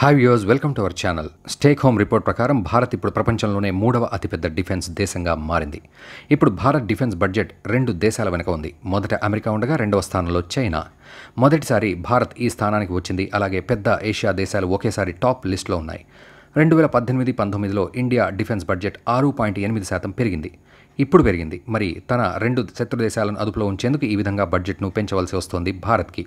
hi viewers welcome to our channel stake home report ప్రకారం భారత్ ఇప్పుడు ప్రపంచంలోనే మూడవ అతిపెద్ద డిఫెన్స్ దేశంగా మారింది ఇప్పుడు భారత్ డిఫెన్స్ బడ్జెట్ రెండు దేశాల వెనుక ఉంది మొదట అమెరికా ఉండగా రెండవ స్థానంలో చైనా మొదటిసారి భారత్ ఈ స్థానానికి వచ్చింది అలాగే పెద్ద ఏషియా దేశాలు ఒకేసారి టాప్ లిస్ట్లో ఉన్నాయి రెండు వేల పద్దెనిమిది పంతొమ్మిదిలో ఇండియా డిఫెన్స్ బడ్జెట్ ఆరు పాయింట్ ఎనిమిది శాతం పెరిగింది ఇప్పుడు పెరిగింది మరి తన రెండు శత్రు దేశాలను అదుపులో ఉంచేందుకు ఈ విధంగా బడ్జెట్ను పెంచవలసి వస్తోంది భారత్కి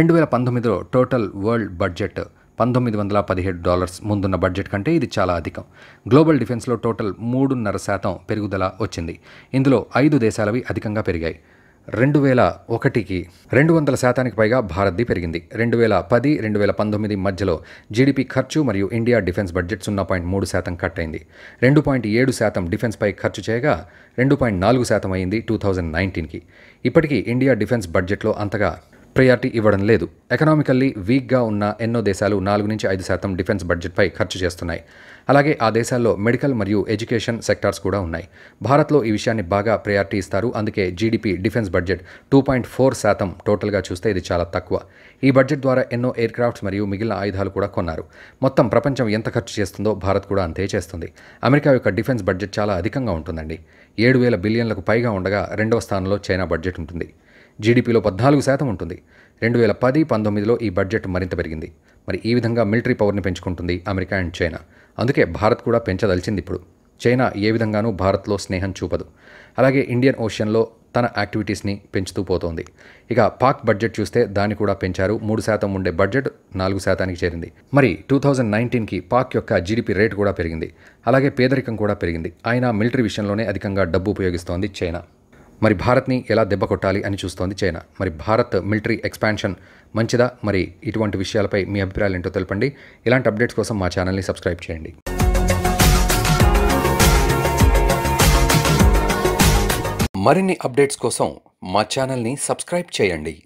రెండు వేల పంతొమ్మిదిలో టోటల్ వరల్డ్ బడ్జెట్ పంతొమ్మిది వందల పదిహేడు డాలర్స్ ముందున్న బడ్జెట్ కంటే ఇది చాలా అధికం గ్లోబల్ డిఫెన్స్లో టోటల్ మూడున్నర శాతం పెరుగుదల వచ్చింది ఇందులో ఐదు దేశాలవి అధికంగా పెరిగాయి రెండు వేల ఒకటికి రెండు వందల శాతానికి పైగా భారత్ది పెరిగింది రెండు వేల పది రెండు వేల పంతొమ్మిది మధ్యలో జీడిపి ఖర్చు మరియు ఇండియా డిఫెన్స్ బడ్జెట్ సున్నా పాయింట్ మూడు శాతం కట్ అయింది రెండు పాయింట్ ఏడు శాతం డిఫెన్స్పై ఖర్చు చేయగా రెండు పాయింట్ నాలుగు శాతం అయింది టూ థౌజండ్ నైన్టీన్కి ఇప్పటికీ ఇండియా డిఫెన్స్ బడ్జెట్లో అంతగా ప్రయారిటీ ఇవ్వడం లేదు ఎకనామికల్లీ వీక్గా ఉన్న ఎన్నో దేశాలు నాలుగు నుంచి ఐదు శాతం డిఫెన్స్ బడ్జెట్పై ఖర్చు చేస్తున్నాయి అలాగే ఆ దేశాల్లో మెడికల్ మరియు ఎడ్యుకేషన్ సెక్టార్స్ కూడా ఉన్నాయి భారత్లో ఈ విషయాన్ని బాగా ప్రయారిటీ ఇస్తారు అందుకే GDP defence budget two point four శాతం టోటల్గా చూస్తే ఇది చాలా తక్కువ ఈ బడ్జెట్ ద్వారా ఎన్నో ఎయిర్ క్రాఫ్ట్స్ మరియు మిగిలిన ఆయుధాలు కూడా కొన్నారు మొత్తం ప్రపంచం ఎంత ఖర్చు చేస్తుందో భారత్ కూడా అంతే చేస్తుంది అమెరికా యొక్క డిఫెన్స్ బడ్జెట్ చాలా అధికంగా ఉంటుందండి ఏడు వేల బిలియన్లకు పైగా ఉండగా రెండవ స్థానంలో చైనా బడ్జెట్ ఉంటుంది జీడిపిలో పద్నాలుగు శాతం ఉంటుంది రెండు వేల పది పంతొమ్మిదిలో ఈ బడ్జెట్ మరింత పెరిగింది మరి ఈ విధంగా మిలిటరీ పవర్ని పెంచుకుంటుంది అమెరికా అండ్ చైనా అందుకే భారత్ కూడా పెంచదలిచింది ఇప్పుడు చైనా ఏ విధంగానూ భారత్లో స్నేహం చూపదు అలాగే ఇండియన్ ఓషన్లో తన యాక్టివిటీస్ని పెంచుతూ పోతోంది ఇక పాక్ బడ్జెట్ చూస్తే దాన్ని కూడా పెంచారు మూడు శాతం ఉండే బడ్జెట్ నాలుగు శాతానికి చేరింది మరి టూ థౌజండ్ నైన్టీన్కి పాక్ యొక్క జీడిపి రేటు కూడా పెరిగింది అలాగే పేదరికం కూడా పెరిగింది అయినా మిలిటరీ విషయంలోనే అధికంగా డబ్బు ఉపయోగిస్తోంది చైనా మరి భారత్ని ఎలా దెబ్బ కొట్టాలి అని చూస్తోంది చైనా మరి భారత్ మిలిటరీ ఎక్స్పాన్షన్ మంచిదా మరి ఇటువంటి విషయాలపై మీ అభిప్రాయాలు ఏంటో తెలపండి ఇలాంటి అప్డేట్స్ కోసం మా ఛానల్ని సబ్స్క్రైబ్ చేయండి మరిన్ని అప్డేట్స్ కోసం మా ఛానల్ని సబ్స్క్రైబ్ చేయండి